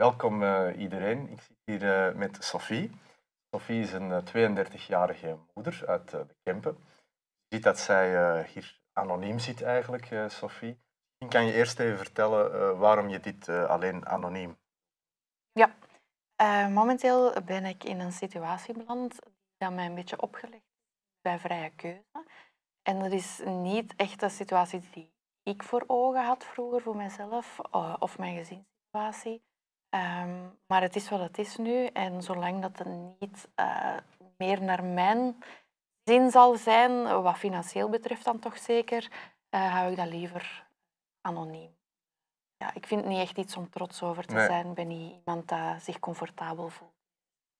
Welkom eh, iedereen. Ik zit hier eh, met Sophie. Sophie is een 32-jarige eh, moeder uit de Kempen. Je ziet dat zij hier anoniem zit eigenlijk, Sophie. Misschien kan je eerst even vertellen waarom je dit alleen anoniem Ja, momenteel ben ik in een situatie beland die mij een beetje opgelegd is bij vrije keuze. En dat is niet echt de situatie die ik voor ogen had vroeger voor mezelf of mijn gezinssituatie. Ehm, maar het is wat het is nu. En zolang dat het niet eh, meer naar mijn zin zal zijn, wat financieel betreft dan toch zeker, eh, hou ik dat liever anoniem. Ja, ik vind het niet echt iets om trots over te zijn. ben niet iemand die zich comfortabel voelt.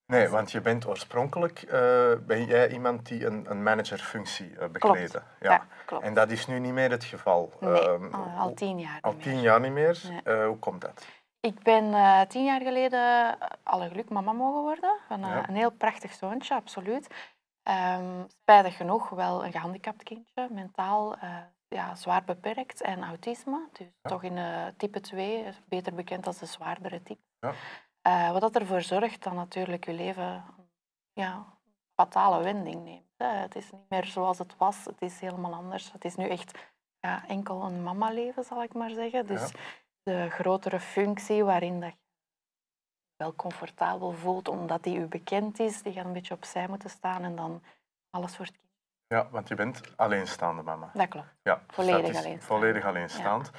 Nee, want je bent oorspronkelijk eh, ben jij iemand die een, een managerfunctie uh, bekleedde. Ja. klopt. En dat is nu niet meer het geval. Nee, ehm, al, tien jaar. Al tien jaar niet meer. hoe komt dat? Ik ben eh, tien jaar geleden eh, alle geluk mama mogen worden. Van eh, een heel prachtig zoontje, absoluut. Um, spijtig genoeg wel een gehandicapt kindje, mentaal ja, zwaar beperkt en autisme. Dus toch in type 2, beter bekend als de zwaardere type. Ja. wat dat ervoor zorgt dat natuurlijk je leven ja, een fatale wending neemt. Het is niet meer zoals het was, het is helemaal anders. Het is nu echt ja, enkel een mama-leven, zal ik maar zeggen. Dus de grotere functie waarin dat je wel comfortabel voelt, omdat die u bekend is, die gaat een beetje opzij moeten staan en dan alles wordt Ja, want je bent alleenstaande mama. Dat klopt. Ja, dus volledig alleen alleenstaand. Volledig alleenstaand.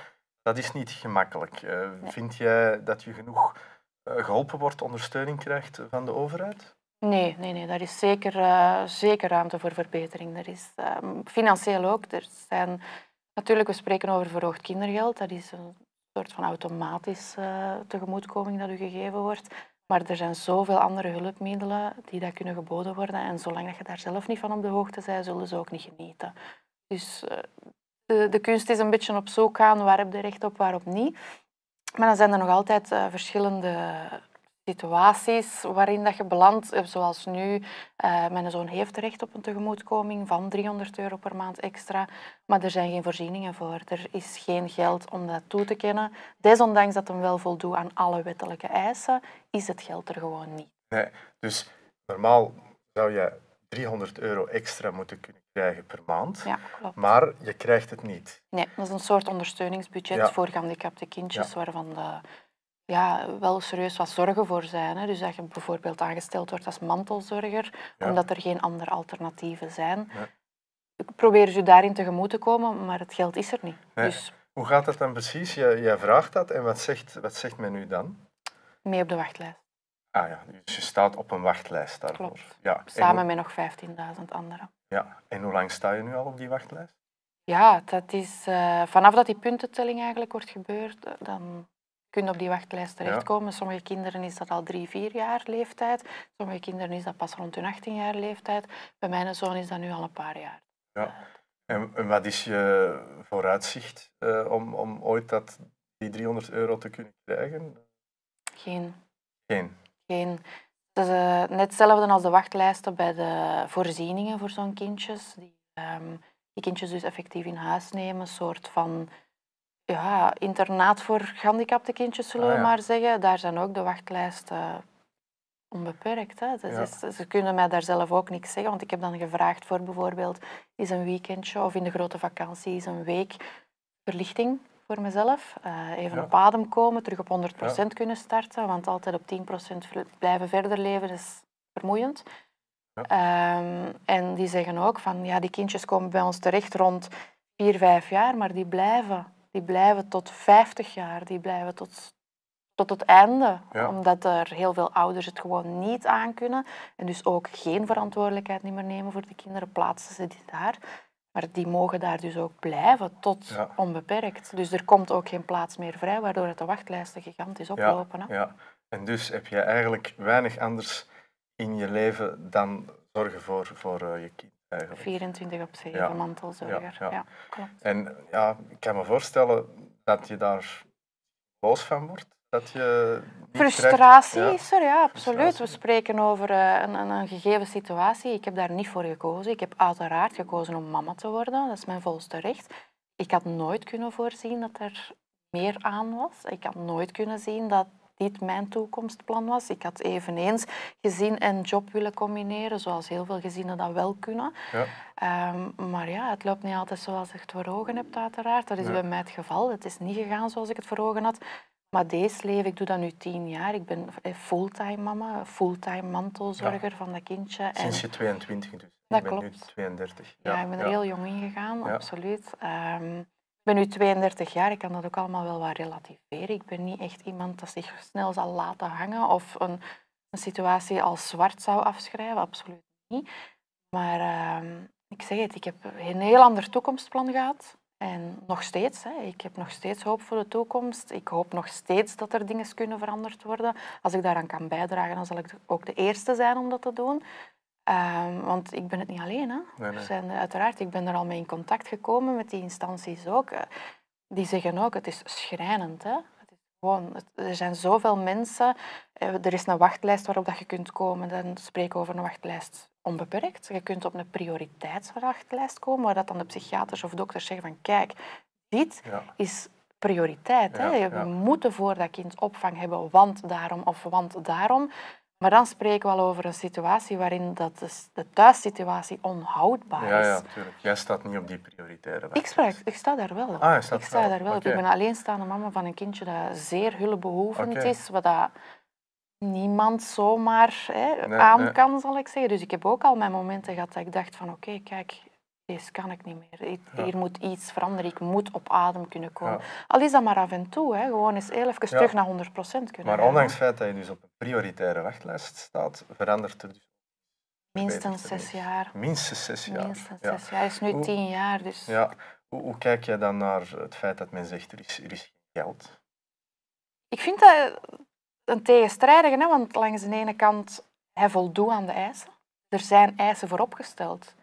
Dat is niet gemakkelijk. Eh, vind jij dat je genoeg eh, geholpen wordt, ondersteuning krijgt van de overheid? Nee, nee, nee daar is zeker, eh, zeker ruimte voor verbetering. Er is, ehm, financieel ook. Er zijn, natuurlijk, we spreken over verhoogd kindergeld. Dat is een soort van automatische eh, tegemoetkoming dat u gegeven wordt. Maar er zijn zoveel andere hulpmiddelen die daar kunnen geboden worden. En zolang dat je daar zelf niet van op de hoogte bent, zullen ze ook niet genieten. Dus eh, de, kunst is een beetje op zoek gaan, waar heb je recht op, waarop niet. Maar dan zijn er nog altijd eh, verschillende situaties waarin dat je belandt, eh, zoals nu. Eh, mijn zoon heeft recht op een tegemoetkoming van 300 euro per maand extra, maar er zijn geen voorzieningen voor. Er is geen geld om dat toe te kennen. Desondanks dat hem wel voldoet aan alle wettelijke eisen, is het geld er gewoon niet. Nee, dus normaal zou je 300 euro extra moeten kunnen krijgen per maand. Ja, maar je krijgt het niet. Nee, dat is een soort ondersteuningsbudget voor gehandicapte kindjes, waarvan de ja, wel serieus wat zorgen voor zijn. Hè. Dus dat je bijvoorbeeld aangesteld wordt als mantelzorger, omdat er geen andere alternatieven zijn. Ja. Ik probeer je daarin tegemoet te komen, maar het geld is er niet. Dus... Hoe gaat dat dan precies? Jij, vraagt dat en wat zegt, wat zegt men nu dan? Mee op de wachtlijst. Ah ja, dus je staat op een wachtlijst daarvoor. Klopt. Ja. Samen met nog 15.000 anderen. Ja, en hoe lang sta je nu al op die wachtlijst? Ja, dat is eh, vanaf dat die puntentelling eigenlijk wordt gebeurd, eh, dan kunnen op die wachtlijst terechtkomen. Sommige kinderen is dat al drie, vier jaar leeftijd. Sommige kinderen is dat pas rond hun 18 jaar leeftijd. Bij mijn zoon is dat nu al een paar jaar. Ja. En, wat is je vooruitzicht eh, om, om ooit dat, die 300 euro te kunnen krijgen? Geen. Geen? Geen. is eh, net hetzelfde als de wachtlijsten bij de voorzieningen voor zo'n kindjes. Die, ehm, die kindjes dus effectief in huis nemen, een soort van ja, internaat voor gehandicapte kindjes, zullen we ah, maar zeggen. Daar zijn ook de wachtlijsten onbeperkt. Hè. ze kunnen mij daar zelf ook niks zeggen, want ik heb dan gevraagd voor bijvoorbeeld is een weekendje of in de grote vakantie is een week verlichting voor mezelf. Eh, even ja. op adem komen, terug op 100% kunnen starten, want altijd op 10% blijven verder leven is vermoeiend. Ehm, en die zeggen ook van ja, die kindjes komen bij ons terecht rond 4, 5 jaar, maar die blijven die blijven tot 50 jaar, die blijven tot, tot het einde. Omdat er heel veel ouders het gewoon niet aankunnen. En dus ook geen verantwoordelijkheid meer nemen voor de kinderen, plaatsen ze die daar. Maar die mogen daar dus ook blijven tot onbeperkt. Dus er komt ook geen plaats meer vrij, waardoor het de wachtlijsten gigantisch oplopen. Ja, ja. En dus heb je eigenlijk weinig anders in je leven dan zorgen voor, voor eh, je kind. 24 op 7 ja. mantelzorger. Ja, ja. klopt. En ja, ik kan me voorstellen dat je daar boos van wordt. Dat je Frustratie is er, ja, absoluut. We spreken over eh, een, een, een, gegeven situatie. Ik heb daar niet voor gekozen. Ik heb uiteraard gekozen om mama te worden. Dat is mijn volste recht. Ik had nooit kunnen voorzien dat er meer aan was. Ik had nooit kunnen zien dat niet mijn toekomstplan was. Ik had eveneens gezin en job willen combineren, zoals heel veel gezinnen dat wel kunnen. Ja. Ehm, maar ja, het loopt niet altijd zoals ik het voor ogen heb, uiteraard. Dat is bij mij het geval. Het is niet gegaan zoals ik het voor ogen had. Maar deze leven, ik doe dat nu tien jaar. Ik ben eh, fulltime mama, fulltime mantelzorger van dat kindje. Sinds je 22 dus. Dat ik ben nu 32. Ja, ja ik ben er heel jong in gegaan, absoluut. Um, ik ben nu 32 jaar, ik kan dat ook allemaal wel wat relativeren. Ik ben niet echt iemand dat zich snel zal laten hangen of een, een situatie als zwart zou afschrijven, absoluut niet. Maar ehm, ik zeg het, ik heb een heel ander toekomstplan gehad. En nog steeds, hè, ik heb nog steeds hoop voor de toekomst. Ik hoop nog steeds dat er dingen kunnen veranderd worden. Als ik daaraan kan bijdragen, dan zal ik ook de eerste zijn om dat te doen. Ehm, want ik ben het niet alleen. Hè. Zijn, eh, uiteraard, ik ben er al mee in contact gekomen met die instanties ook. Eh. Die zeggen ook, het is schrijnend. Hè. Het is gewoon, er zijn zoveel mensen. Eh, er is een wachtlijst waarop dat je kunt komen. Dan spreken we over een wachtlijst onbeperkt. Je kunt op een prioriteitswachtlijst komen, waar dat dan de psychiaters of dokters zeggen van kijk, dit is prioriteit. hè? We moeten voor dat kind opvang hebben, want daarom of want daarom. Maar dan spreken we al over een situatie waarin dat dus de, thuissituatie onhoudbaar is. Ja, ja, natuurlijk. Jij staat niet op die prioritaire Ik, spreek, ik sta daar wel op. Ah, ik sta daar wel op. Ik ben alleenstaande mama van een kindje dat zeer hulpbehoevend is, wat dat niemand zomaar hè, aan kan, zal ik zeggen. Dus ik heb ook al mijn momenten gehad dat ik dacht van oké, kijk, deze kan ik niet meer. Hier moet iets veranderen. Ik moet op adem kunnen komen. Al is dat maar af en toe. Hè. Gewoon eens heel even terug naar 100% kunnen. Maar ondanks het feit dat je dus op een prioritaire wachtlijst staat, verandert er dus Minstens zes jaar. Minstens zes jaar. Minstens zes jaar. Het is nu tien jaar. Dus... Ja. Hoe, hoe, kijk jij dan naar het feit dat men zegt er is, er is geen geld? Ik vind dat een tegenstrijdige, hè, want langs de ene kant, hij voldoet aan de eisen. Er zijn eisen voor opgesteld.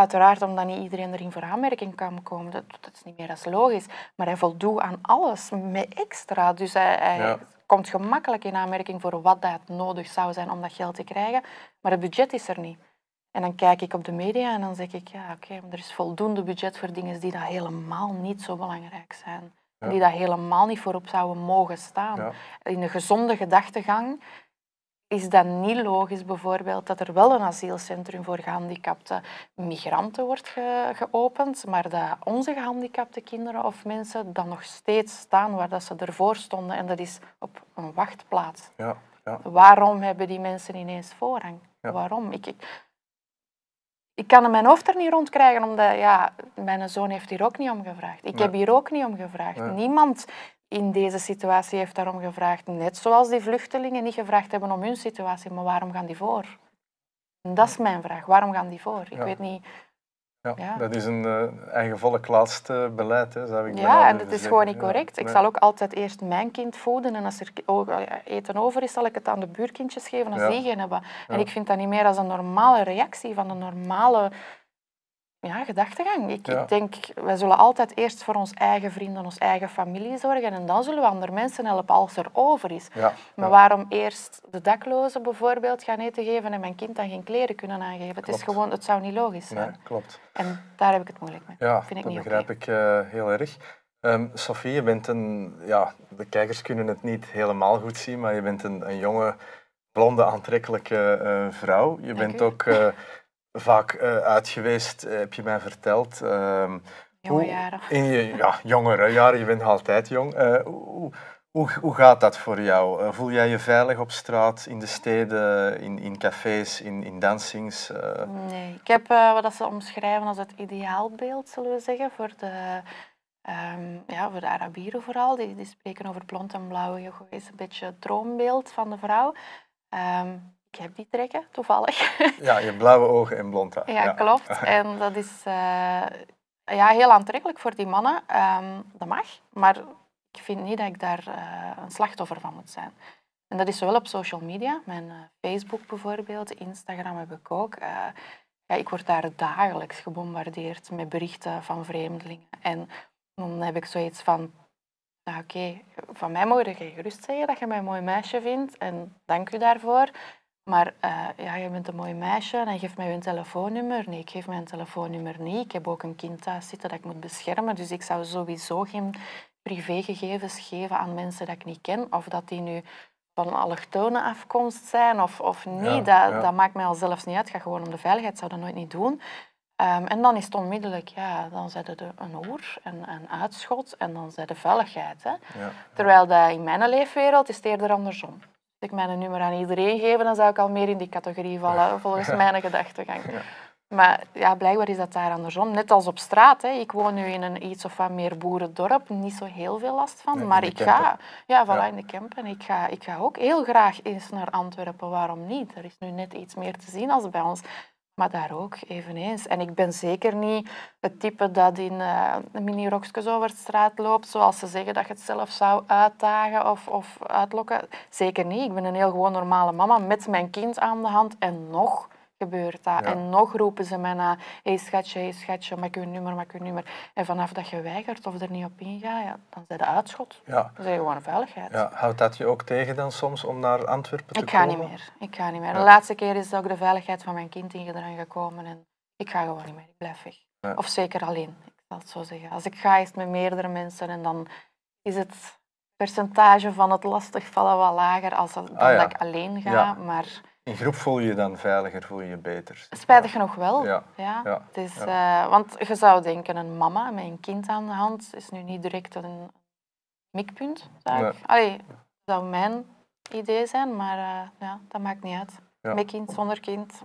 Uiteraard omdat niet iedereen erin voor aanmerking kan komen. Dat, dat is niet meer als logisch. Maar hij voldoet aan alles met extra. Dus hij, komt gemakkelijk in aanmerking voor wat dat nodig zou zijn om dat geld te krijgen. Maar het budget is er niet. En dan kijk ik op de media en dan zeg ik, ja, oké, maar er is voldoende budget voor dingen die dat helemaal niet zo belangrijk zijn. Die dat helemaal niet voorop zouden mogen staan. In een gezonde gedachtegang is dat niet logisch bijvoorbeeld dat er wel een asielcentrum voor gehandicapte migranten wordt geopend, maar dat onze gehandicapte kinderen of mensen dan nog steeds staan waar dat ze ervoor stonden en dat is op een wachtplaats. Ja, ja. Waarom hebben die mensen ineens voorrang? Waarom? Ik, ik, kan mijn hoofd er niet rond krijgen, omdat ja, mijn zoon heeft hier ook niet om gevraagd. Ik heb hier ook niet om gevraagd. Niemand in deze situatie heeft daarom gevraagd. Net zoals die vluchtelingen niet gevraagd hebben om hun situatie, maar waarom gaan die voor? dat is mijn vraag. Waarom gaan die voor? Ik weet niet. Ja, Dat is een uh, eigen volk beleid. Hè. ik ja, en dat is gewoon niet correct. Ik zal ook altijd eerst mijn kind voeden. En als er eh, eten over is, zal ik het aan de buurkindjes geven en die geen hebben. En ik vind dat niet meer als een normale reactie van een normale ja, gedachtegang. Ik, denk, wij zullen altijd eerst voor ons eigen vrienden, onze eigen familie zorgen en dan zullen we andere mensen helpen als er over is. Maar waarom eerst de daklozen bijvoorbeeld gaan eten geven en mijn kind dan geen kleren kunnen aangeven? Het is gewoon, het zou niet logisch zijn. klopt. En daar heb ik het moeilijk mee. Ja, Vind ik dat niet begrijp ik eh, heel erg. Um, Sophie, je bent een, ja, de kijkers kunnen het niet helemaal goed zien, maar je bent een, een jonge, blonde, aantrekkelijke eh, vrouw. Je bent ook... Eh, vaak eh, uit geweest, eh, heb je mij verteld. Ehm, jonge In je ja, jongere jaren, je bent altijd jong. Eh, hoe, hoe, hoe, gaat dat voor jou? voel jij je veilig op straat, in de steden, in, in cafés, in, in dansings? Nee, ik heb wat ze omschrijven als het ideaalbeeld, zullen we zeggen, voor de... Ehm, ja, voor de Arabieren vooral, die, die spreken over blond en blauw yoga, is een beetje het droombeeld van de vrouw. Ehm, ik heb die trekken, toevallig. Ja, je blauwe ogen en blond haar. Ja, ja. klopt. En dat is eh, ja, heel aantrekkelijk voor die mannen. Ehm, dat mag, maar ik vind niet dat ik daar eh, een slachtoffer van moet zijn. En dat is zowel op social media, mijn eh, Facebook bijvoorbeeld, Instagram heb ik ook. ja, ik word daar dagelijks gebombardeerd met berichten van vreemdelingen. En dan heb ik zoiets van, nou oké, van mij mogen je gerust zeggen dat je mij een mooi meisje vindt en dank u daarvoor. Maar eh, ja, je bent een mooi meisje en geeft mij hun telefoonnummer. Nee, ik geef mijn telefoonnummer niet. Ik heb ook een kind thuis zitten dat ik moet beschermen. Dus ik zou sowieso geen privégegevens geven aan mensen dat ik niet ken. Of dat die nu van allochtone afkomst zijn of, of niet. dat, dat, maakt mij al zelfs niet uit. Ik ga gewoon om de veiligheid. zou dat nooit niet doen. Ehm, en dan is het onmiddellijk, ja, dan zetten er een oer en een uitschot en dan zet de veiligheid. Hè? Terwijl dat in mijn leefwereld is het eerder andersom als ik mijn nummer aan iedereen geven, dan zou ik al meer in die categorie vallen, volgens mijn gedachtegang. Maar ja, blijkbaar is dat daar andersom. Net als op straat. Hè. Ik woon nu in een iets of wat meer boerendorp. Niet zo heel veel last van. maar ik ga, ja, voilà, in de Kempen. Ik ga, ik ga ook heel graag eens naar Antwerpen. Waarom niet? Er is nu net iets meer te zien als bij ons maar daar ook eveneens. En ik ben zeker niet het type dat in uh, eh, mini-rokjes over de straat loopt, zoals ze zeggen dat je het zelf zou uitdagen of, of uitlokken. Zeker niet. Ik ben een heel gewoon normale mama met mijn kind aan de hand en nog gebeurt dat. Ja. En nog roepen ze mij na, hey, schatje, hey, schatje, maak je nummer, maak je nummer. En vanaf dat je weigert of er niet op ingaat, ja, dan zijn de uitschot. Ja. Dan zijn gewoon veiligheid. Ja. Houdt dat je ook tegen dan soms om naar Antwerpen te ik komen? Ik ga niet meer. Ik ga niet meer. De laatste keer is ook de veiligheid van mijn kind in gekomen. En ik ga gewoon niet meer. Ik blijf weg. Of zeker alleen. Ik zal het zo zeggen. Als ik ga, is het met meerdere mensen en dan is het percentage van het lastigvallen wel lager als ah, dan dat ik alleen ga. Maar in groep voel je je dan veiliger, voel je je beter. Spijtig genoeg wel. Ja. ja. Eh, want je zou denken, een mama met een kind aan de hand is nu niet direct een mikpunt. Allee, dat zou mijn idee zijn, maar eh, ja, dat maakt niet uit. Met kind, zonder kind.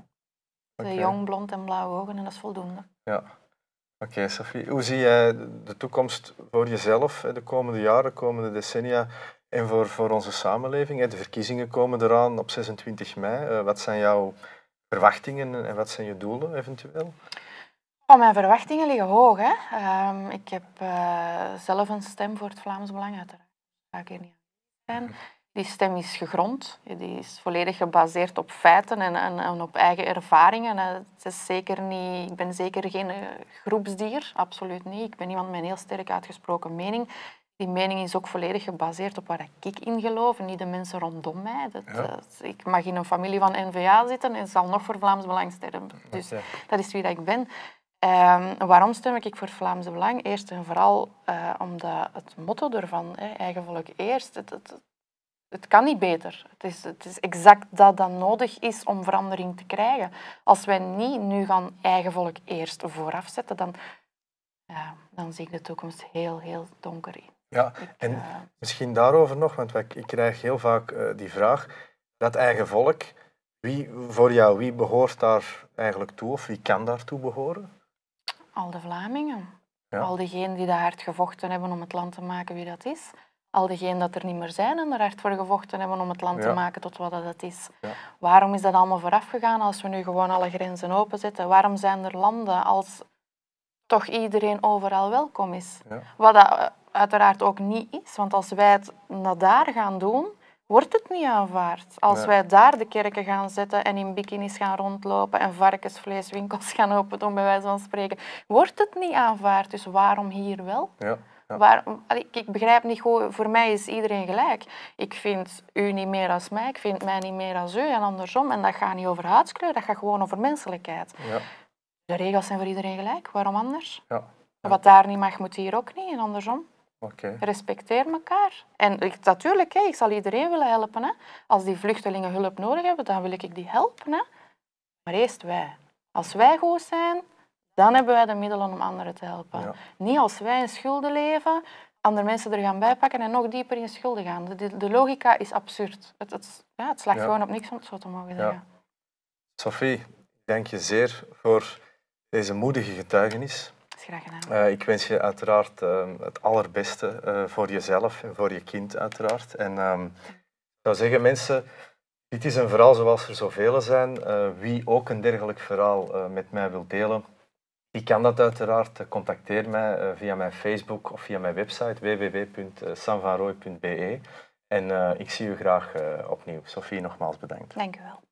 Okay. Jong, blond en blauwe ogen en dat is voldoende. Ja. Oké, okay, Sophie. Hoe zie jij de toekomst voor jezelf de komende jaren, de komende decennia? En voor, voor onze samenleving, de verkiezingen komen eraan op 26 mei. Eh, wat zijn jouw verwachtingen en wat zijn je doelen eventueel? Oh, mijn verwachtingen liggen hoog. Hè? Ehm, ik heb eh, zelf een stem voor het Vlaams Belang, uiteraard. ga ik niet zijn. Mhm. Die stem is gegrond. Die is volledig gebaseerd op feiten en, en, en op eigen ervaringen. Het is zeker niet, ik ben zeker geen eh, groepsdier, absoluut niet. Ik ben iemand met een heel sterk uitgesproken mening. Die mening is ook volledig gebaseerd op waar ik in geloof niet de mensen rondom mij. Dat, eh, ik mag in een familie van NVA zitten en zal nog voor Vlaams Belang stemmen. Dus dat is wie dat ik ben. Ehm, waarom stem ik voor Vlaams Belang? Eerst en vooral eh, omdat het motto ervan, hè, eigen volk eerst, het, het, het kan niet beter. Het is, het is exact dat dat nodig is om verandering te krijgen. Als wij niet nu gaan eigen volk eerst vooraf zetten, dan, dan zie ik de toekomst heel, heel donker in. Ja, en eh, misschien daarover nog, want ik krijg heel vaak eh, die vraag, dat eigen volk, wie, voor jou, wie behoort daar eigenlijk toe of wie kan daartoe behoren? Al de Vlamingen. Ja. Al diegenen die daar hard gevochten hebben om het land te maken wie dat is. Al diegenen dat er niet meer zijn en er hard voor gevochten hebben om het land te maken tot wat dat is. Ja. Waarom is dat allemaal vooraf gegaan als we nu gewoon alle grenzen openzetten? Waarom zijn er landen als toch iedereen overal welkom is? Wat dat eh, uiteraard ook niet is. Want als wij het naar daar gaan doen, wordt het niet aanvaard. Als wij daar de kerken gaan zetten en in bikinis gaan rondlopen en varkensvleeswinkels gaan open doen, bij wijze van spreken, wordt het niet aanvaard. Dus waarom hier wel? Ja. ik, begrijp niet goed, voor mij is iedereen gelijk. Ik vind u niet meer als mij, ik vind mij niet meer als u en andersom. En dat gaat niet over huidskleur, dat gaat gewoon over menselijkheid. Ja. De regels zijn voor iedereen gelijk, waarom anders? Ja. Wat daar niet mag, moet hier ook niet en andersom. Respecteer elkaar. En ik, natuurlijk, hè, ik zal iedereen willen helpen. Hè. Als die vluchtelingen hulp nodig hebben, dan wil ik die helpen. Hè. Maar eerst wij. Als wij goed zijn, dan hebben wij de middelen om anderen te helpen. Niet als wij in schulden leven, andere mensen er gaan bijpakken en nog dieper in schulden gaan. De, de logica is absurd. Het, het, ja, het slaagt gewoon op niks om het zo te mogen zeggen. Sophie, ik dank je zeer voor deze moedige getuigenis graag gedaan. Eh, ik wens je uiteraard ehm, het allerbeste eh, voor jezelf en voor je kind uiteraard. En ehm, ik zou zeggen, mensen, dit is een verhaal zoals er zoveel zijn. Eh, wie ook een dergelijk verhaal met mij wil delen, die kan dat uiteraard. contacteer mij via mijn Facebook of via mijn website www.sanvanrooy.be. En ik zie u graag opnieuw. Sophie, nogmaals bedankt. Dank u wel.